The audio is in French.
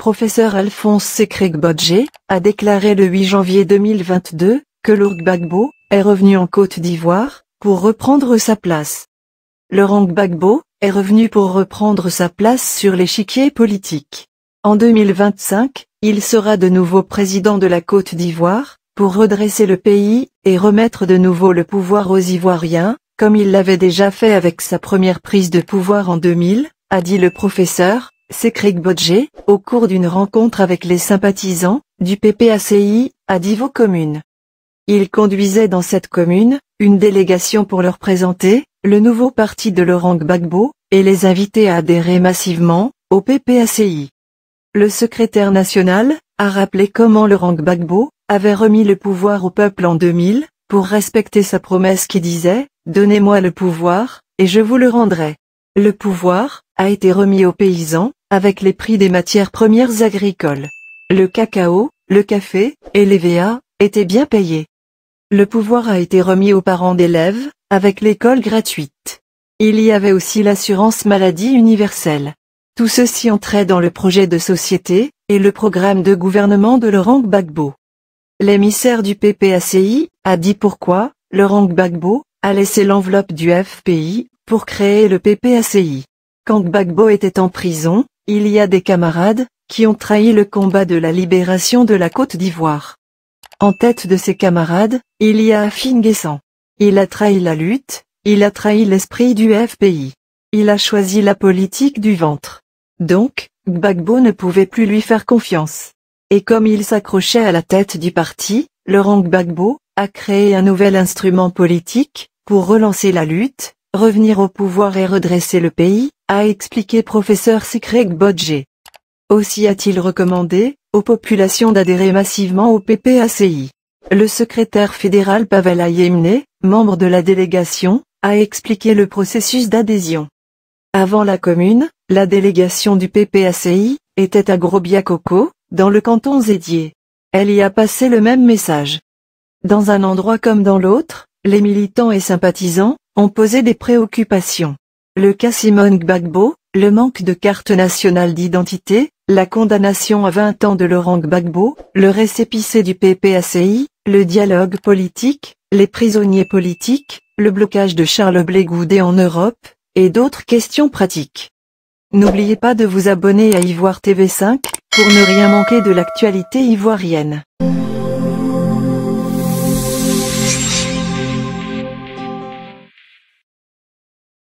professeur Alphonse Sekrek-Bodje, a déclaré le 8 janvier 2022 que Gbagbo est revenu en Côte d'Ivoire pour reprendre sa place. Laurent Gbagbo est revenu pour reprendre sa place sur l'échiquier politique. En 2025, il sera de nouveau président de la Côte d'Ivoire, pour redresser le pays et remettre de nouveau le pouvoir aux Ivoiriens, comme il l'avait déjà fait avec sa première prise de pouvoir en 2000, a dit le professeur, Craig Bodger, au cours d'une rencontre avec les sympathisants, du PPACI, à Divo Commune. Il conduisait dans cette commune, une délégation pour leur présenter, le nouveau parti de Laurent Gbagbo, et les inviter à adhérer massivement, au PPACI. Le secrétaire national, a rappelé comment Laurent Gbagbo, avait remis le pouvoir au peuple en 2000, pour respecter sa promesse qui disait, donnez-moi le pouvoir, et je vous le rendrai. Le pouvoir, a été remis aux paysans, avec les prix des matières premières agricoles. Le cacao, le café et les VA étaient bien payés. Le pouvoir a été remis aux parents d'élèves, avec l'école gratuite. Il y avait aussi l'assurance maladie universelle. Tout ceci entrait dans le projet de société et le programme de gouvernement de Laurent Gbagbo. L'émissaire du PPACI a dit pourquoi Laurent Gbagbo a laissé l'enveloppe du FPI pour créer le PPACI. Quand Gbagbo était en prison, il y a des camarades, qui ont trahi le combat de la libération de la Côte d'Ivoire. En tête de ces camarades, il y a Afin Il a trahi la lutte, il a trahi l'esprit du FPI. Il a choisi la politique du ventre. Donc, Gbagbo ne pouvait plus lui faire confiance. Et comme il s'accrochait à la tête du parti, Laurent Gbagbo a créé un nouvel instrument politique, pour relancer la lutte, revenir au pouvoir et redresser le pays, a expliqué professeur Sikreg Bodje. Aussi a-t-il recommandé, aux populations d'adhérer massivement au PPACI. Le secrétaire fédéral Pavel Ayemne, membre de la délégation, a expliqué le processus d'adhésion. Avant la commune, la délégation du PPACI était à Grobiakoko, dans le canton Zédier. Elle y a passé le même message. Dans un endroit comme dans l'autre, les militants et sympathisants, ont posé des préoccupations. Le cas Simone Gbagbo, le manque de carte nationale d'identité, la condamnation à 20 ans de Laurent Gbagbo, le récépissé du PPACI, le dialogue politique, les prisonniers politiques, le blocage de Charles Blé Goudé en Europe, et d'autres questions pratiques. N'oubliez pas de vous abonner à Ivoire TV5, pour ne rien manquer de l'actualité ivoirienne.